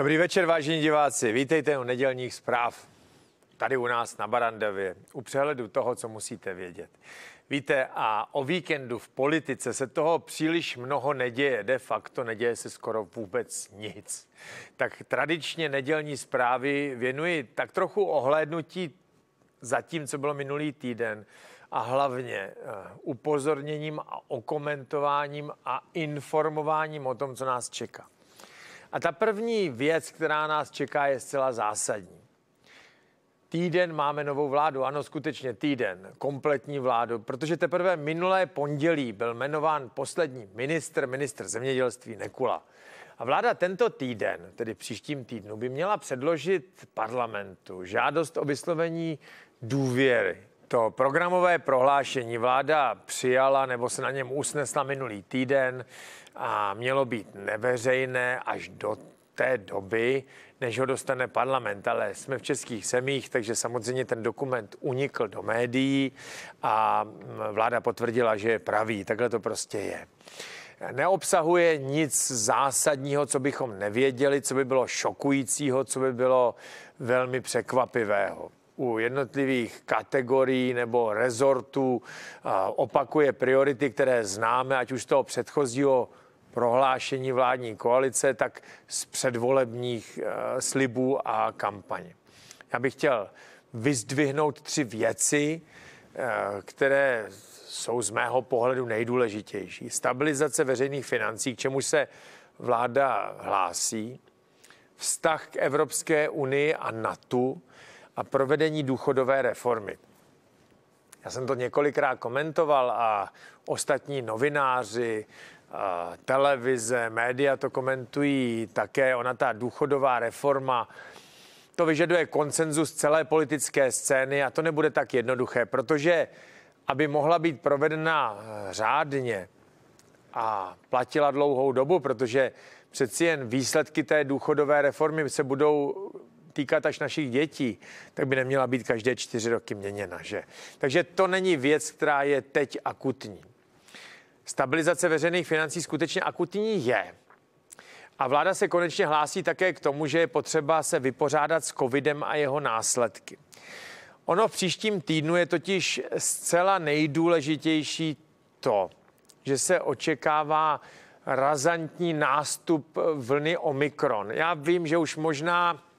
Dobrý večer, vážení diváci. Vítejte u nedělních zpráv. Tady u nás na Barandově. u přehledu toho, co musíte vědět. Víte, a o víkendu v politice se toho příliš mnoho neděje. De facto neděje se skoro vůbec nic. Tak tradičně nedělní zprávy věnuji tak trochu ohlédnutí za tím, co bylo minulý týden a hlavně eh, upozorněním a okomentováním a informováním o tom, co nás čeká. A ta první věc, která nás čeká, je zcela zásadní. Týden máme novou vládu, ano, skutečně týden, kompletní vládu, protože teprve minulé pondělí byl jmenován poslední ministr, ministr zemědělství Nekula. A vláda tento týden, tedy příštím týdnu, by měla předložit parlamentu žádost o vyslovení důvěry to programové prohlášení vláda přijala nebo se na něm usnesla minulý týden a mělo být neveřejné až do té doby, než ho dostane parlament, ale jsme v českých semích, takže samozřejmě ten dokument unikl do médií a vláda potvrdila, že je pravý. Takhle to prostě je. Neobsahuje nic zásadního, co bychom nevěděli, co by bylo šokujícího, co by bylo velmi překvapivého u jednotlivých kategorií nebo rezortů opakuje priority, které známe, ať už toho předchozího prohlášení vládní koalice, tak z předvolebních e, slibů a kampaně. Já bych chtěl vyzdvihnout tři věci, e, které jsou z mého pohledu nejdůležitější. Stabilizace veřejných financí, k čemu se vláda hlásí, vztah k Evropské unii a NATO, a provedení důchodové reformy. Já jsem to několikrát komentoval a ostatní novináři, televize, média to komentují také. Ona ta důchodová reforma, to vyžaduje konsenzus celé politické scény a to nebude tak jednoduché, protože aby mohla být provedena eh, řádně a platila dlouhou dobu, protože přeci jen výsledky té důchodové reformy se budou týkat až našich dětí, tak by neměla být každé čtyři roky měněna. Že? Takže to není věc, která je teď akutní. Stabilizace veřejných financí skutečně akutní je. A vláda se konečně hlásí také k tomu, že je potřeba se vypořádat s covidem a jeho následky. Ono v příštím týdnu je totiž zcela nejdůležitější to, že se očekává razantní nástup vlny Omikron. Já vím, že už možná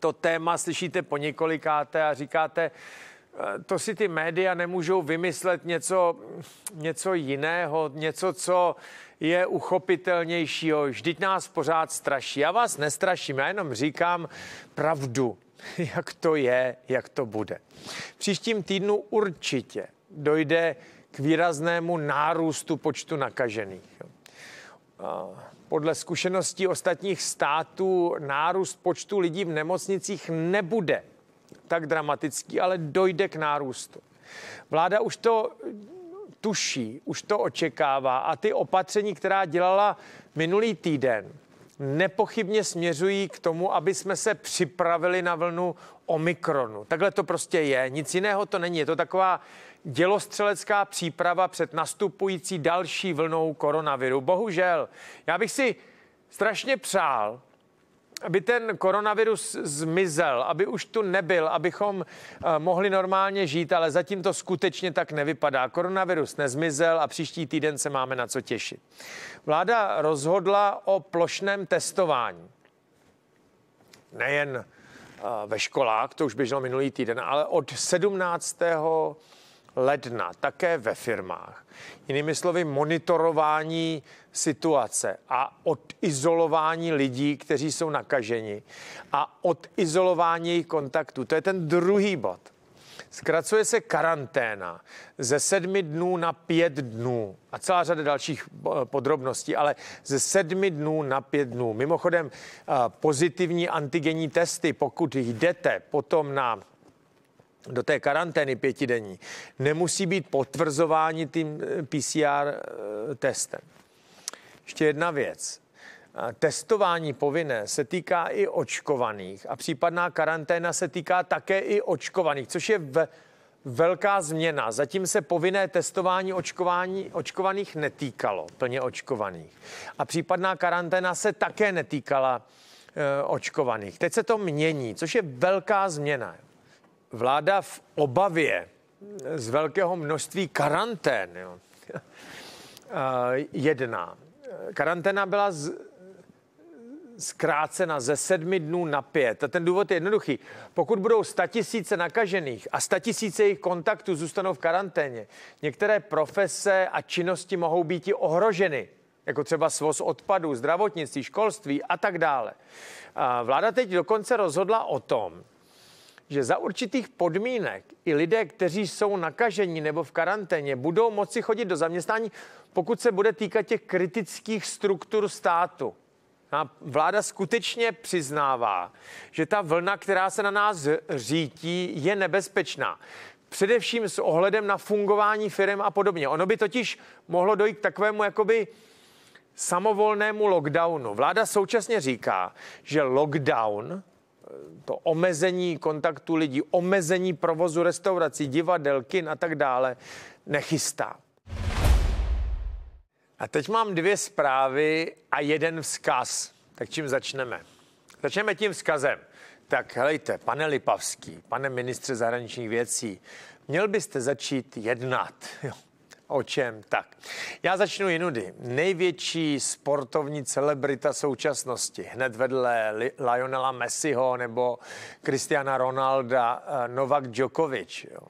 to téma slyšíte po několikáté a říkáte, eh, to si ty média nemůžou vymyslet něco, něco jiného, něco, co je uchopitelnějšího. Vždyť nás pořád straší. Já vás nestraším, já jenom říkám pravdu, jak to je, jak to bude. V příštím týdnu určitě dojde k výraznému nárůstu počtu nakažených. Podle zkušeností ostatních států nárůst počtu lidí v nemocnicích nebude tak dramatický, ale dojde k nárůstu. Vláda už to tuší, už to očekává a ty opatření, která dělala minulý týden, nepochybně směřují k tomu, aby jsme se připravili na vlnu Omikronu. Takhle to prostě je, nic jiného to není. Je to taková dělostřelecká příprava před nastupující další vlnou koronaviru. Bohužel, já bych si strašně přál, aby ten koronavirus zmizel, aby už tu nebyl, abychom eh, mohli normálně žít, ale zatím to skutečně tak nevypadá. Koronavirus nezmizel a příští týden se máme na co těšit. Vláda rozhodla o plošném testování. Nejen eh, ve školách, to už běželo minulý týden, ale od 17 ledna také ve firmách. Jinými slovy, monitorování situace a odizolování lidí, kteří jsou nakaženi a odizolování jejich kontaktů. To je ten druhý bod. Zkracuje se karanténa ze sedmi dnů na pět dnů a celá řada dalších eh, podrobností, ale ze sedmi dnů na pět dnů. Mimochodem eh, pozitivní antigenní testy, pokud jdete potom na do té karantény pětidenní nemusí být potvrzováni tím eh, PCR eh, testem. Ještě jedna věc. Testování povinné se týká i očkovaných a případná karanténa se týká také i očkovaných, což je v velká změna. Zatím se povinné testování očkování, očkovaných netýkalo, plně očkovaných. A případná karanténa se také netýkala e, očkovaných. Teď se to mění, což je velká změna vláda v obavě z velkého množství karantén jo, jedná. Karanténa byla z, zkrácena ze sedmi dnů na pět. A ten důvod je jednoduchý. Pokud budou statisíce nakažených a statisíce jejich kontaktů zůstanou v karanténě, některé profese a činnosti mohou být i ohroženy jako třeba svoz odpadů, zdravotnictví, školství a tak dále. Vláda teď dokonce rozhodla o tom, že za určitých podmínek i lidé, kteří jsou nakažení nebo v karanténě, budou moci chodit do zaměstnání, pokud se bude týkat těch kritických struktur státu. A vláda skutečně přiznává, že ta vlna, která se na nás řítí, je nebezpečná. Především s ohledem na fungování firm a podobně. Ono by totiž mohlo dojít k takovému jakoby samovolnému lockdownu. Vláda současně říká, že lockdown to omezení kontaktu lidí, omezení provozu restaurací, divadel, kin a tak dále nechystá. A teď mám dvě zprávy a jeden vzkaz. Tak čím začneme? Začneme tím vzkazem. Tak helejte, pane Lipavský, pane ministře zahraničních věcí, měl byste začít jednat. Jo o čem. Tak, já začnu jinudy. Největší sportovní celebrita současnosti, hned vedle Lionela Messiho nebo Kristiana Ronalda, eh, Novak Djokovic, jo,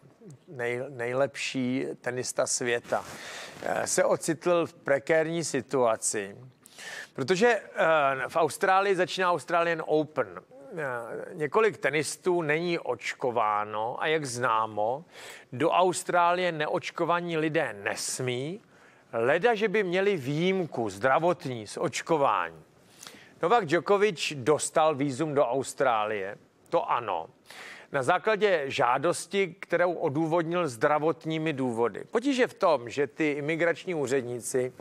nej, nejlepší tenista světa, eh, se ocitl v prekérní situaci, protože eh, v Austrálii začíná Australian Open Eh, několik tenistů není očkováno a jak známo, do Austrálie neočkovaní lidé nesmí, leda, že by měli výjimku zdravotní z očkování. Novak Djokovic dostal výzum do Austrálie, to ano, na základě žádosti, kterou odůvodnil zdravotními důvody. Potíže v tom, že ty imigrační úředníci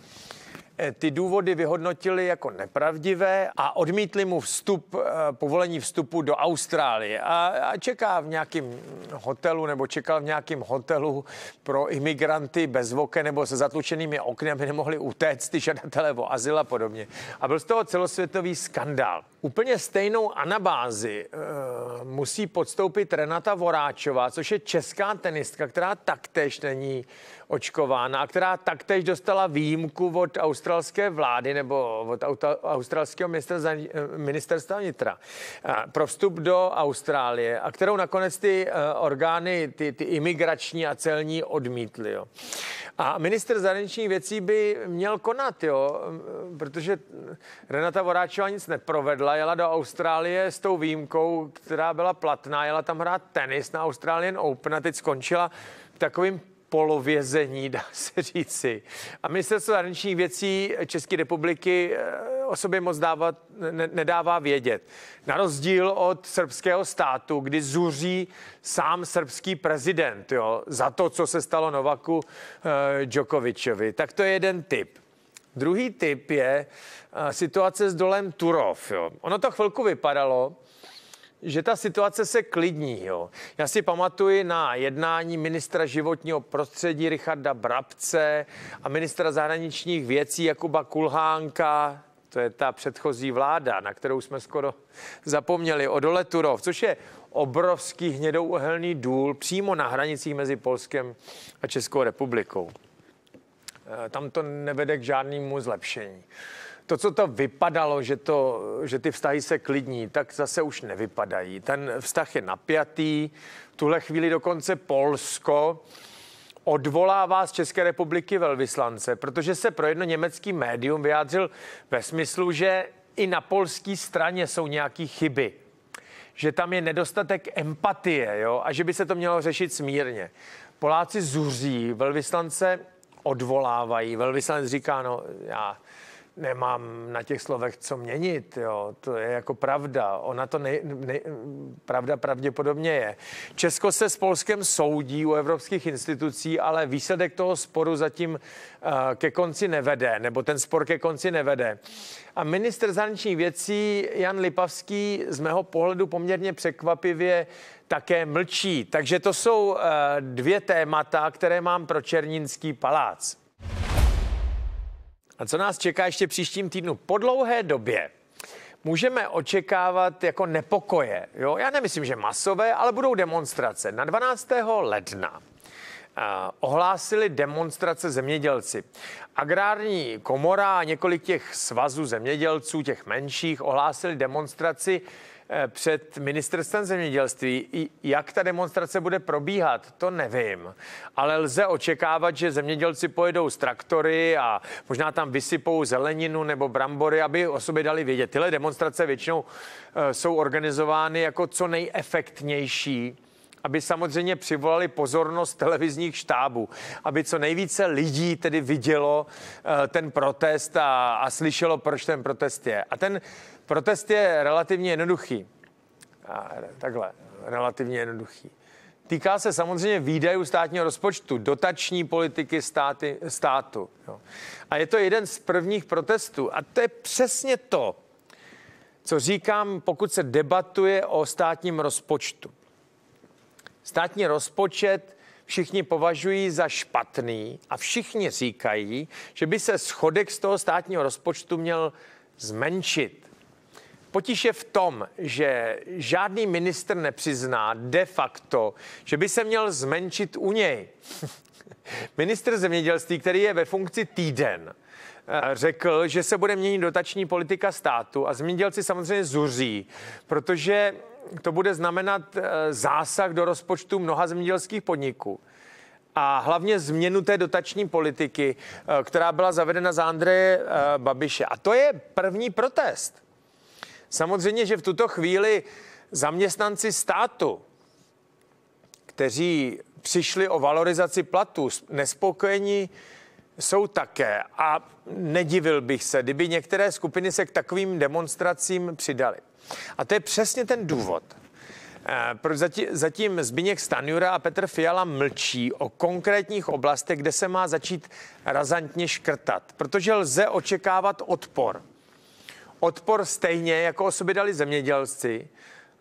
Eh, ty důvody vyhodnotili jako nepravdivé a odmítli mu vstup, eh, povolení vstupu do Austrálie a, a čeká v nějakém hotelu nebo čekal v nějakém hotelu pro imigranty bez voke nebo se zatlučenými okny, aby nemohli utéct ty žadatelé o azyl a podobně. A byl z toho celosvětový skandál. Úplně stejnou anabázi e, musí podstoupit Renata Voráčová, což je česká tenistka, která taktéž není očkována a která taktéž dostala výjimku od australské vlády nebo od australského eh, ministerstva vnitra e, pro vstup do Austrálie a kterou nakonec ty e, orgány, ty, ty imigrační a celní odmítly. Jo. A minister zahraničních věcí by měl konat, jo, protože Renata Voráčová nic neprovedla jela, jela do Austrálie s tou výjimkou, která byla platná, jela tam hrát tenis na Australian Open a teď skončila takovým polovězení, dá se říci. A ministerstvo zahraničních věcí České republiky eh, o sobě moc dávat, ne, nedává vědět. Na rozdíl od srbského státu, kdy zuří sám srbský prezident jo, za to, co se stalo Novaku eh, Djokovičovi. Tak to je jeden typ. Druhý typ je eh, situace s dolem Turov. Jo. Ono to chvilku vypadalo, že ta situace se klidní. Jo. Já si pamatuji na jednání ministra životního prostředí Richarda Brabce a ministra zahraničních věcí Jakuba Kulhánka, to je ta předchozí vláda, na kterou jsme skoro zapomněli, o dole Turov, což je obrovský hnědouhelný důl přímo na hranicích mezi Polskem a Českou republikou. Eh, tam to nevede k žádnému zlepšení. To, co to vypadalo, že, to, že ty vztahy se klidní, tak zase už nevypadají. Ten vztah je napjatý, v tuhle chvíli dokonce Polsko odvolává z České republiky velvyslance, protože se pro jedno německý médium vyjádřil ve smyslu, že i na polské straně jsou nějaké chyby že tam je nedostatek empatie jo? a že by se to mělo řešit smírně. Poláci zuří velvyslance odvolávají. Velvyslanec říká, no já nemám na těch slovech co měnit, jo. to je jako pravda, ona to ne, ne, pravda pravděpodobně je. Česko se s Polskem soudí u evropských institucí, ale výsledek toho sporu zatím eh, ke konci nevede, nebo ten spor ke konci nevede. A minister zahraničních věcí Jan Lipavský z mého pohledu poměrně překvapivě také mlčí. Takže to jsou eh, dvě témata, které mám pro Černínský palác. A co nás čeká ještě příštím týdnu? Po dlouhé době můžeme očekávat jako nepokoje. Jo? Já nemyslím, že masové, ale budou demonstrace. Na 12. ledna eh, ohlásili demonstrace zemědělci. Agrární komora a několik těch svazů zemědělců, těch menších, ohlásili demonstraci Eh, před ministerstvem zemědělství. Jak ta demonstrace bude probíhat, to nevím. Ale lze očekávat, že zemědělci pojedou s traktory a možná tam vysypou zeleninu nebo brambory, aby osoby dali vědět. Tyhle demonstrace většinou eh, jsou organizovány jako co nejefektnější aby samozřejmě přivolali pozornost televizních štábů, aby co nejvíce lidí tedy vidělo eh, ten protest a, a slyšelo, proč ten protest je. A ten protest je relativně jednoduchý. A, takhle, relativně jednoduchý. Týká se samozřejmě výdajů státního rozpočtu, dotační politiky státy, státu. Jo. A je to jeden z prvních protestů. A to je přesně to, co říkám, pokud se debatuje o státním rozpočtu státní rozpočet všichni považují za špatný a všichni říkají, že by se schodek z toho státního rozpočtu měl zmenšit. Potíž je v tom, že žádný minister nepřizná de facto, že by se měl zmenšit u něj. minister zemědělství, který je ve funkci týden, eh, řekl, že se bude měnit dotační politika státu a zemědělci samozřejmě zuří, protože to bude znamenat eh, zásah do rozpočtu mnoha zemědělských podniků a hlavně změnu té dotační politiky, eh, která byla zavedena za Andreje eh, Babiše. A to je první protest. Samozřejmě, že v tuto chvíli zaměstnanci státu, kteří přišli o valorizaci platů, nespokojení jsou také. A nedivil bych se, kdyby některé skupiny se k takovým demonstracím přidaly. A to je přesně ten důvod, eh, proč zatím, Zbigněk Stanjura a Petr Fiala mlčí o konkrétních oblastech, kde se má začít razantně škrtat? Protože lze očekávat odpor. Odpor stejně, jako osoby dali zemědělci,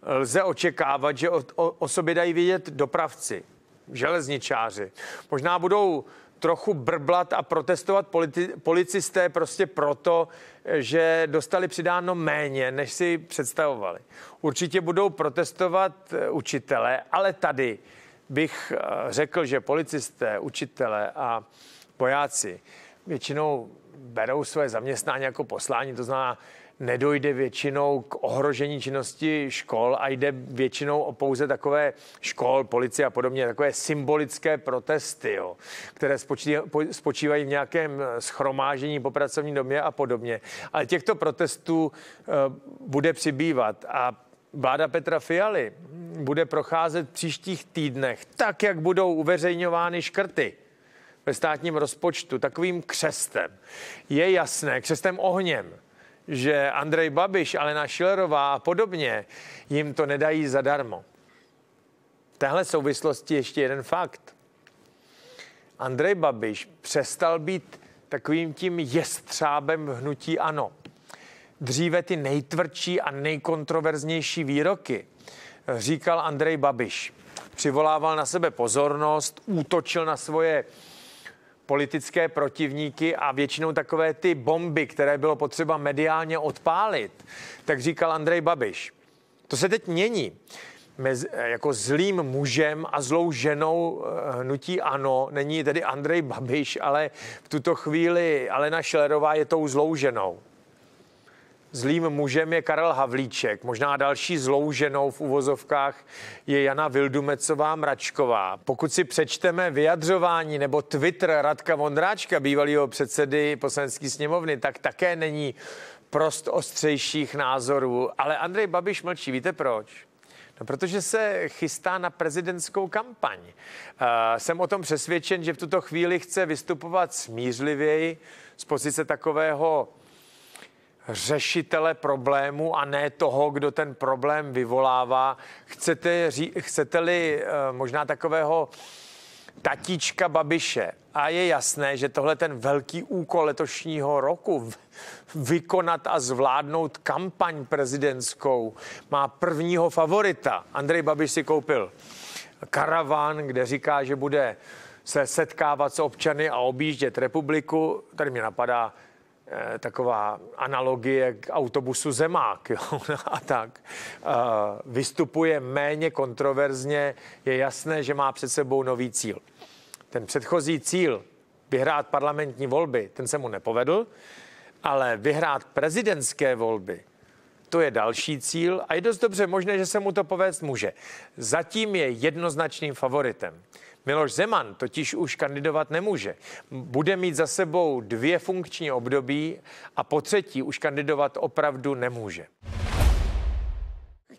lze očekávat, že osoby dají vědět dopravci, železničáři. Možná budou trochu brblat a protestovat politi- policisté prostě proto, že dostali přidáno méně, než si představovali. Určitě budou protestovat eh, učitele, ale tady bych eh, řekl, že policisté, učitele a vojáci většinou berou své zaměstnání jako poslání, to znamená, nedojde většinou k ohrožení činnosti škol a jde většinou o pouze takové škol, policie a podobně, takové symbolické protesty, jo, které spočívají v nějakém eh, schromážení po pracovní domě a podobně. Ale těchto protestů eh, bude přibývat a Vláda Petra Fialy bude procházet v příštích týdnech tak, jak budou uveřejňovány škrty ve státním rozpočtu, takovým křestem. Je jasné, křestem ohněm, že Andrej Babiš, Alena Šilerová a podobně jim to nedají zadarmo. V téhle souvislosti ještě jeden fakt. Andrej Babiš přestal být takovým tím jestřábem v hnutí ano. Dříve ty nejtvrdší a nejkontroverznější výroky říkal Andrej Babiš. Přivolával na sebe pozornost, útočil na svoje politické protivníky a většinou takové ty bomby, které bylo potřeba mediálně odpálit, tak říkal Andrej Babiš. To se teď mění. Mez, jako zlým mužem a zlou ženou eh, hnutí ano, není tedy Andrej Babiš, ale v tuto chvíli Alena Šelerová je tou zlou ženou. Zlým mužem je Karel Havlíček, možná další zlou ženou v uvozovkách je Jana Vildumecová Mračková. Pokud si přečteme vyjadřování nebo Twitter Radka Vondráčka, bývalého předsedy poslanecké sněmovny, tak také není prost ostřejších názorů. Ale Andrej Babiš mlčí, víte proč? No, protože se chystá na prezidentskou kampaň. Uh, jsem o tom přesvědčen, že v tuto chvíli chce vystupovat smířlivěji z pozice takového řešitele problému a ne toho, kdo ten problém vyvolává. Chcete, chcete-li eh, možná takového tatíčka Babiše. A je jasné, že tohle ten velký úkol letošního roku vykonat a zvládnout kampaň prezidentskou má prvního favorita. Andrej Babiš si koupil karavan, kde říká, že bude se setkávat s občany a objíždět republiku. Tady mě napadá Eh, taková analogie k autobusu Zemák jo, a tak. Eh, vystupuje méně kontroverzně, je jasné, že má před sebou nový cíl. Ten předchozí cíl, vyhrát parlamentní volby, ten se mu nepovedl, ale vyhrát prezidentské volby, to je další cíl a je dost dobře možné, že se mu to povést může. Zatím je jednoznačným favoritem. Miloš Zeman totiž už kandidovat nemůže. Bude mít za sebou dvě funkční období a po třetí už kandidovat opravdu nemůže.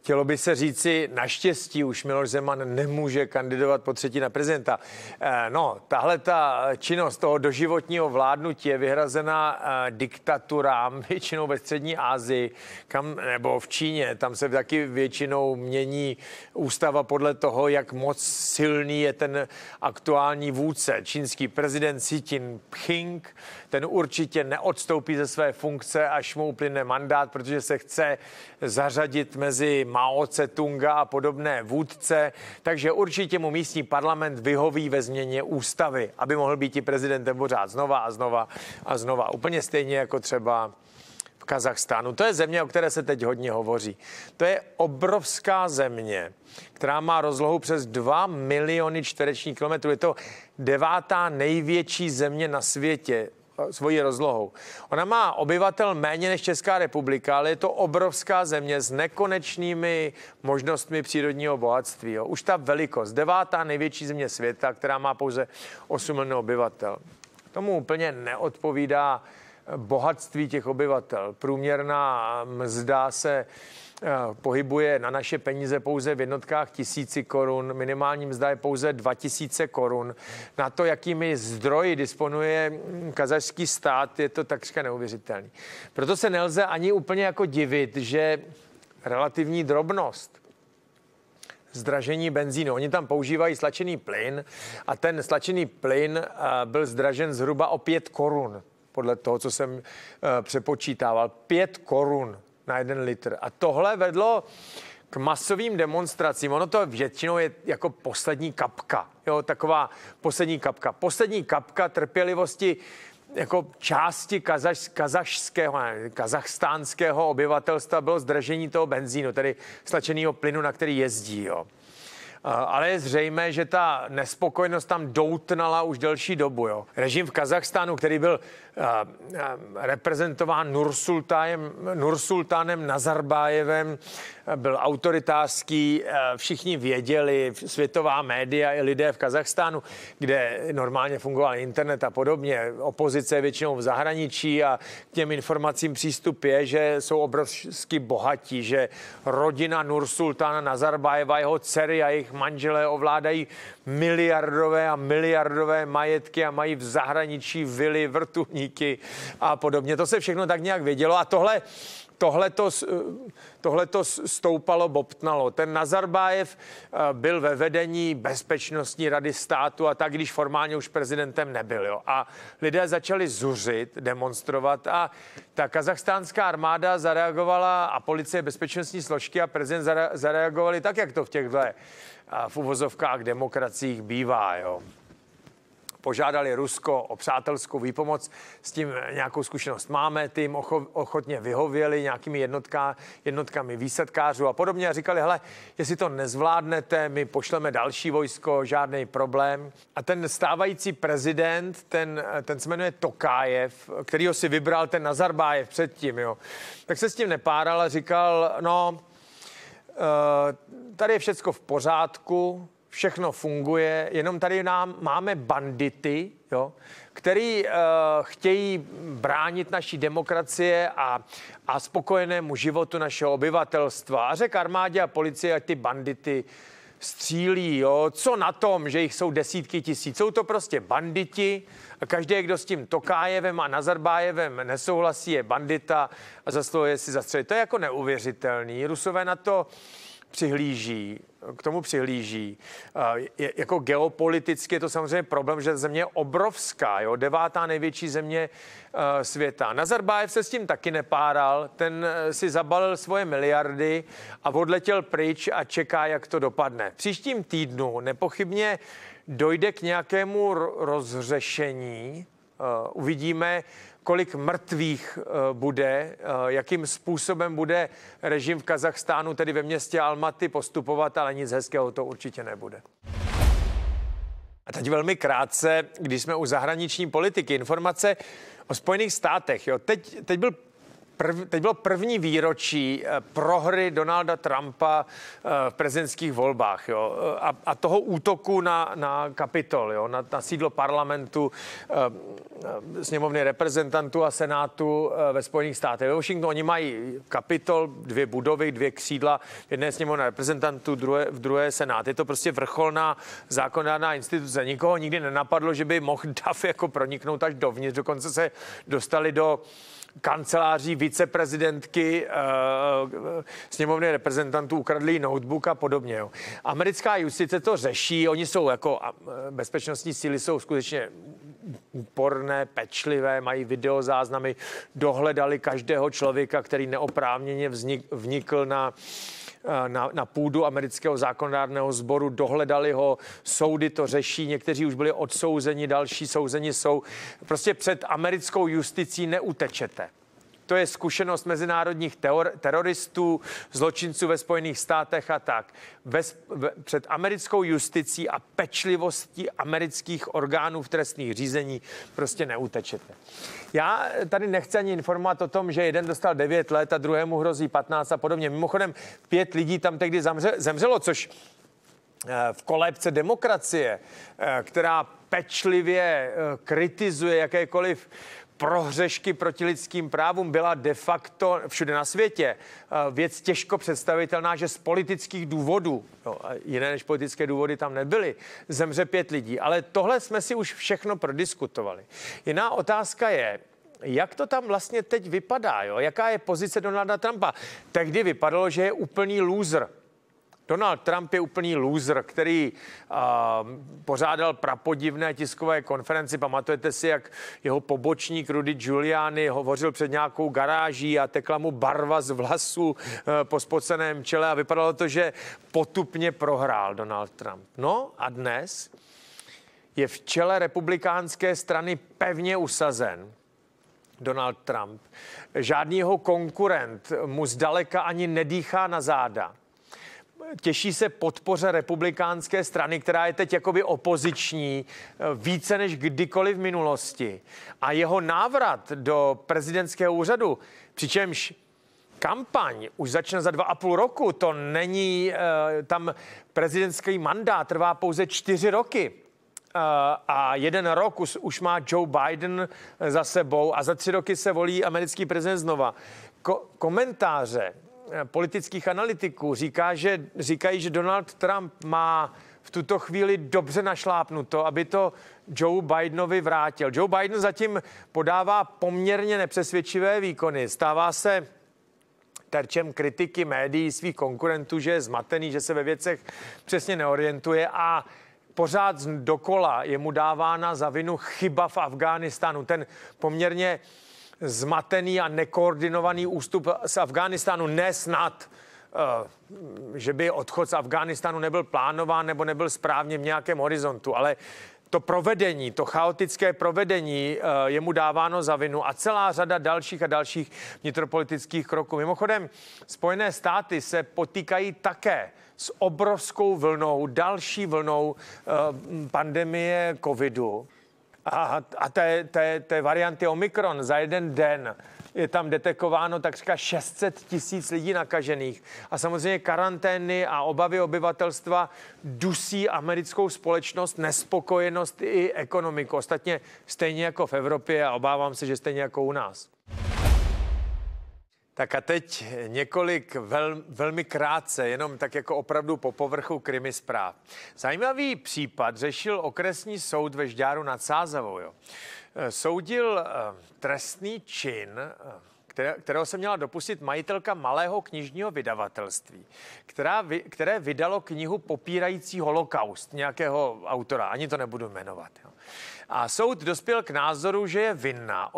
Chtělo by se říci, naštěstí už Miloš Zeman nemůže kandidovat po třetí na prezidenta. Eh, no, tahle ta činnost toho doživotního vládnutí je vyhrazená eh, diktaturám, většinou ve střední Asii, kam, nebo v Číně. Tam se taky většinou mění ústava podle toho, jak moc silný je ten aktuální vůdce. Čínský prezident Xi Jinping, ten určitě neodstoupí ze své funkce, až mu uplyne mandát, protože se chce zařadit mezi Mao Tse-tunga a podobné vůdce, takže určitě mu místní parlament vyhoví ve změně ústavy, aby mohl být i prezidentem pořád znova a znova a znova. Úplně stejně jako třeba v Kazachstánu. To je země, o které se teď hodně hovoří. To je obrovská země, která má rozlohu přes 2 miliony čtverečních kilometrů. Je to devátá největší země na světě svojí rozlohou. Ona má obyvatel méně než Česká republika, ale je to obrovská země s nekonečnými možnostmi přírodního bohatství. Jo. Už ta velikost, devátá největší země světa, která má pouze 8 milionů obyvatel. Tomu úplně neodpovídá bohatství těch obyvatel. Průměrná mzda se Eh, pohybuje na naše peníze pouze v jednotkách tisíci korun, minimální mzda je pouze 2000 korun. Na to, jakými zdroji disponuje kazašský stát, je to takřka neuvěřitelný. Proto se nelze ani úplně jako divit, že relativní drobnost zdražení benzínu. Oni tam používají slačený plyn a ten slačený plyn eh, byl zdražen zhruba o 5 korun podle toho, co jsem eh, přepočítával. 5 korun na jeden litr. A tohle vedlo k masovým demonstracím. Ono to většinou je jako poslední kapka. Jo, taková poslední kapka. Poslední kapka trpělivosti jako části kazaš, kazašského, ne, kazachstánského obyvatelstva bylo zdržení toho benzínu, tedy slačeného plynu, na který jezdí. Jo. Ale je zřejmé, že ta nespokojenost tam doutnala už delší dobu. Jo. Režim v Kazachstánu, který byl Eh, eh, reprezentován Nursultánem, Nursultánem Nazarbájevem, eh, byl autoritářský, všichni věděli, světová média i lidé v Kazachstánu, kde normálně fungoval internet a podobně, opozice je většinou v zahraničí a k těm informacím přístup je, že jsou obrovsky bohatí, že rodina Nursultána Nazarbájeva, jeho dcery a jejich manželé ovládají miliardové a miliardové majetky a mají v zahraničí vily, vrtulníky, budíky a podobně. To se všechno tak nějak vědělo a tohle tohle to eh, stoupalo, bobtnalo. Ten Nazarbájev eh, byl ve vedení bezpečnostní rady státu a tak, když formálně už prezidentem nebyl. Jo. A lidé začali zuřit, demonstrovat a ta kazachstánská armáda zareagovala a policie, bezpečnostní složky a prezident zareagovali tak, jak to v těchto eh, v uvozovkách demokraciích bývá. Jo požádali Rusko o přátelskou výpomoc. S tím nějakou zkušenost máme, ty jim ochotně vyhověli nějakými jednotka, jednotkami výsadkářů a podobně a říkali, hele, jestli to nezvládnete, my pošleme další vojsko, žádný problém. A ten stávající prezident, ten, ten se jmenuje Tokájev, který ho si vybral ten Nazarbájev předtím, jo. Tak se s tím nepáral a říkal, no, eh, tady je všecko v pořádku, všechno funguje, jenom tady nám máme bandity, jo, který uh, chtějí bránit naší demokracie a, a spokojenému životu našeho obyvatelstva. A řek armádě a policie, ať ty bandity střílí, jo. co na tom, že jich jsou desítky tisíc. Jsou to prostě banditi a každý, kdo s tím Tokájevem a Nazarbájevem nesouhlasí, je bandita a zasluhuje si zastřelit. To je jako neuvěřitelný. Rusové na to přihlíží k tomu přihlíží. Je, jako geopoliticky je to samozřejmě problém, že země je obrovská, jo? devátá největší země e, světa. Nazarbájev se s tím taky nepáral, ten e, si zabalil svoje miliardy a odletěl pryč a čeká, jak to dopadne. V příštím týdnu nepochybně dojde k nějakému rozřešení. E, uvidíme, kolik mrtvých eh, bude, eh, jakým způsobem bude režim v Kazachstánu, tedy ve městě Almaty, postupovat, ale nic hezkého to určitě nebude. A teď velmi krátce, když jsme u zahraniční politiky, informace o Spojených státech. Jo. Teď, teď byl prv, teď bylo první výročí eh, prohry Donalda Trumpa eh, v prezidentských volbách jo, eh, a, a toho útoku na, na kapitol, jo, na, na sídlo parlamentu, sněmovny reprezentantů a senátu ve Spojených státech. Ve Washingtonu oni mají kapitol, dvě budovy, dvě křídla, jedné sněmovny reprezentantů, druhé, v druhé senát. Je to prostě vrcholná zákonodárná instituce. Nikoho nikdy nenapadlo, že by mohl DAF jako proniknout až dovnitř. Dokonce se dostali do uh, kanceláří viceprezidentky eh, sněmovny reprezentantů ukradli notebook a podobně. Jo. Americká justice to řeší, oni jsou jako, eh, bezpečnostní síly jsou skutečně úporné, pečlivé, mají videozáznamy, dohledali každého člověka, který neoprávněně vznik, vnikl na uh, Eh, na, na půdu amerického zákonodárného sboru, dohledali ho, soudy to řeší, někteří už byli odsouzeni, další souzeni jsou. Prostě před americkou justicí neutečete to je zkušenost mezinárodních teor- teroristů, zločinců ve Spojených státech a tak. Ve, ve, před americkou justicí a pečlivostí amerických orgánů v trestních řízení prostě neutečete. Já tady nechci ani informovat o tom, že jeden dostal 9 let a druhému hrozí 15 a podobně. Mimochodem, pět lidí tam tehdy zamře- zemřelo, což eh, v kolébce demokracie, eh, která pečlivě eh, kritizuje jakékoliv prohřešky proti lidským právům byla de facto všude na světě eh, věc těžko představitelná, že z politických důvodů, no, jiné než politické důvody tam nebyly, zemře pět lidí. Ale tohle jsme si už všechno prodiskutovali. Jiná otázka je, jak to tam vlastně teď vypadá, jo? jaká je pozice Donalda Trumpa. Tehdy vypadalo, že je úplný loser Donald Trump je úplný loser, který uh, pořádal prapodivné tiskové konferenci. Pamatujete si, jak jeho pobočník Rudy Giuliani hovořil před nějakou garáží a tekla mu barva z vlasů uh, po spoceném čele a vypadalo to, že potupně prohrál Donald Trump. No a dnes je v čele republikánské strany pevně usazen Donald Trump. Žádný jeho konkurent mu zdaleka ani nedýchá na záda těší se podpoře republikánské strany, která je teď jakoby opoziční eh, více než kdykoliv v minulosti. A jeho návrat do prezidentského úřadu, přičemž kampaň už začne za dva a půl roku, to není, eh, tam prezidentský mandát trvá pouze čtyři roky eh, a jeden rok už, už má Joe Biden za sebou a za tři roky se volí americký prezident znova. Ko- komentáře Eh, politických analytiků říká, že, říkají, že Donald Trump má v tuto chvíli dobře našlápnuto, aby to Joe Bidenovi vrátil. Joe Biden zatím podává poměrně nepřesvědčivé výkony. Stává se terčem kritiky médií svých konkurentů, že je zmatený, že se ve věcech přesně neorientuje a pořád dokola je mu dávána za vinu chyba v Afghánistánu. Ten poměrně zmatený a nekoordinovaný ústup z Afghánistánu, nesnad eh, že by odchod z Afghánistánu nebyl plánován nebo nebyl správně v nějakém horizontu, ale to provedení, to chaotické provedení eh, je mu dáváno za vinu a celá řada dalších a dalších vnitropolitických kroků. Mimochodem, Spojené státy se potýkají také s obrovskou vlnou, další vlnou eh, pandemie covidu. A, a té, té, té varianty Omikron za jeden den je tam detekováno takřka 600 tisíc lidí nakažených. A samozřejmě karantény a obavy obyvatelstva dusí americkou společnost, nespokojenost i ekonomiku. Ostatně stejně jako v Evropě a obávám se, že stejně jako u nás. Tak a teď několik vel, velmi krátce, jenom tak jako opravdu po povrchu krimi zpráv. Zajímavý případ řešil okresní soud ve Žďáru nad Sázavou. Jo. E, soudil e, trestný čin, e, kterého se měla dopustit majitelka malého knižního vydavatelství, která, které vydalo knihu popírající holokaust nějakého autora, ani to nebudu jmenovat. Jo. A soud dospěl k názoru, že je vinná.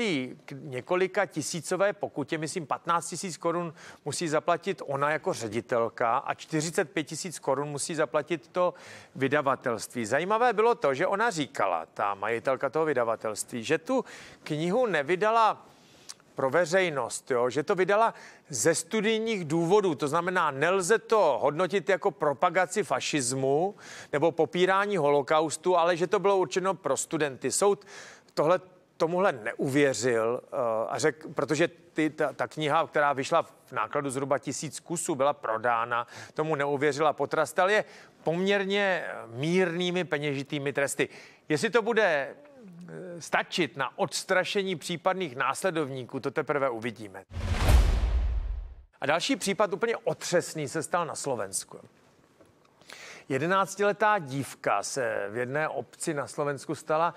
jí k několika tisícové pokutě, myslím 15 tisíc korun musí zaplatit ona jako ředitelka a 45 tisíc korun musí zaplatit to vydavatelství. Zajímavé bylo to, že ona říkala, ta majitelka toho vydavatelství, že tu knihu nevydala pro veřejnost, jo, že to vydala ze studijních důvodů. To znamená, nelze to hodnotit jako propagaci fašismu nebo popírání holokaustu, ale že to bylo určeno pro studenty. Soud tohle tomuhle neuvěřil eh, a řekl, protože ty, ta, ta kniha, která vyšla v nákladu zhruba tisíc kusů, byla prodána, tomu neuvěřila potrastel je poměrně mírnými peněžitými tresty. Jestli to bude Eh, stačit na odstrašení případných následovníků, to teprve uvidíme. A další případ úplně otřesný se stal na Slovensku. Jedenáctiletá dívka se v jedné obci na Slovensku stala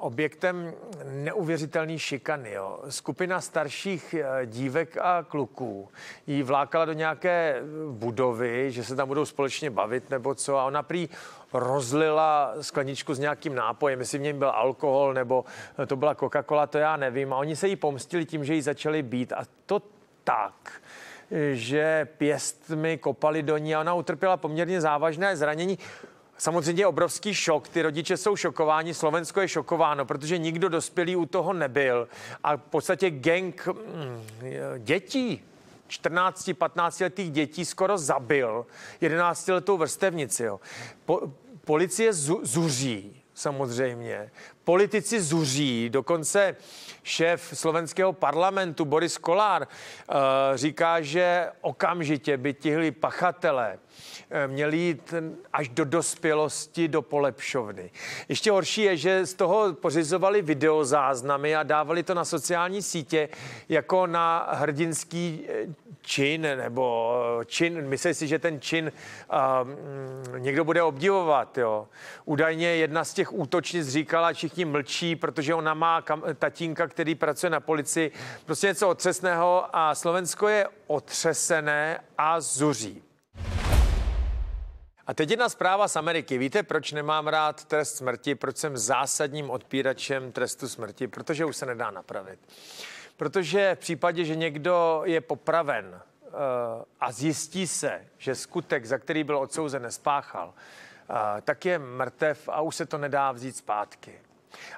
objektem neuvěřitelný šikany. Jo. Skupina starších eh, dívek a kluků jí vlákala do nějaké budovy, že se tam budou společně bavit nebo co a ona prý rozlila skleničku s nějakým nápojem, jestli v něm byl alkohol nebo eh, to byla Coca-Cola, to já nevím. A oni se jí pomstili tím, že jí začali být a to tak, eh, že pěstmi kopali do ní a ona utrpěla poměrně závažné zranění. Samozřejmě obrovský šok, ty rodiče jsou šokováni, Slovensko je šokováno, protože nikdo dospělý u toho nebyl a v podstatě gang mm, dětí, 14-15 letých dětí skoro zabil 11 letou vrstevnici. Jo. Po, policie zu, zuří samozřejmě, politici zuří. Dokonce šéf slovenského parlamentu Boris Kolár eh, říká, že okamžitě by tihli pachatelé eh, měli jít až do dospělosti do polepšovny. Ještě horší je, že z toho pořizovali videozáznamy a dávali to na sociální sítě jako na hrdinský eh, čin nebo čin. myslím si, že ten čin um, někdo bude obdivovat. Jo. Údajně jedna z těch útočnic říkala, že všichni mlčí, protože ona má kam, tatínka, který pracuje na policii. Prostě něco otřesného a Slovensko je otřesené a zuří. A teď jedna zpráva z Ameriky. Víte, proč nemám rád trest smrti? Proč jsem zásadním odpíračem trestu smrti? Protože už se nedá napravit. Protože v případě, že někdo je popraven eh, a zjistí se, že skutek, za který byl odsouzen, nespáchal, eh, tak je mrtev a už se to nedá vzít zpátky.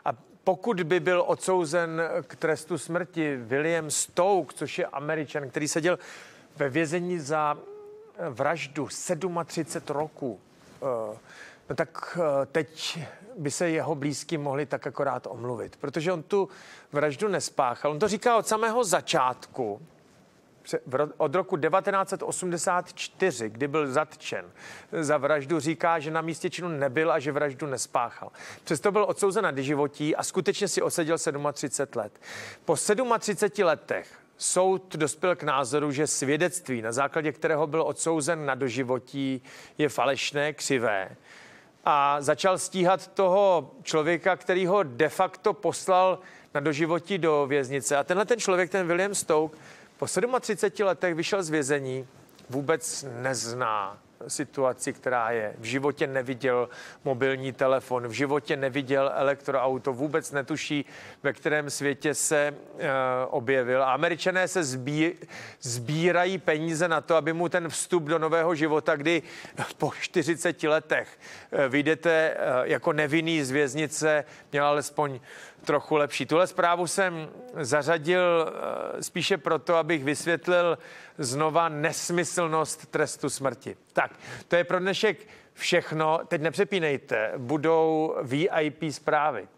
A pokud by byl odsouzen k trestu smrti William Stoke, což je američan, který seděl ve vězení za eh, vraždu 37 roku, eh, no tak eh, teď by se jeho blízky mohli tak akorát omluvit, protože on tu vraždu nespáchal. On to říká od samého začátku od roku 1984, kdy byl zatčen e, za vraždu, říká, že na místě činu nebyl a že vraždu nespáchal. Přesto byl odsouzen na doživotí a skutečně si osadil 37 let. Po 37 letech Soud dospěl k názoru, že svědectví, na základě kterého byl odsouzen na doživotí, je falešné, křivé. A začal stíhat toho člověka, který ho de facto poslal na doživotí do věznice. A tenhle ten člověk, ten William Stoke, po 37 letech vyšel z vězení, vůbec nezná situaci, která je. V životě neviděl mobilní telefon, v životě neviděl elektroauto, vůbec netuší, ve kterém světě se e, objevil. A američané se zbí, zbírají peníze na to, aby mu ten vstup do nového života, kdy po 40 letech e, vyjdete e, jako nevinný z věznice, měl alespoň trochu lepší. Tuhle zprávu jsem zařadil eh, spíše proto, abych vysvětlil znova nesmyslnost trestu smrti. Tak, to je pro dnešek všechno. Teď nepřepínejte, budou VIP zprávy.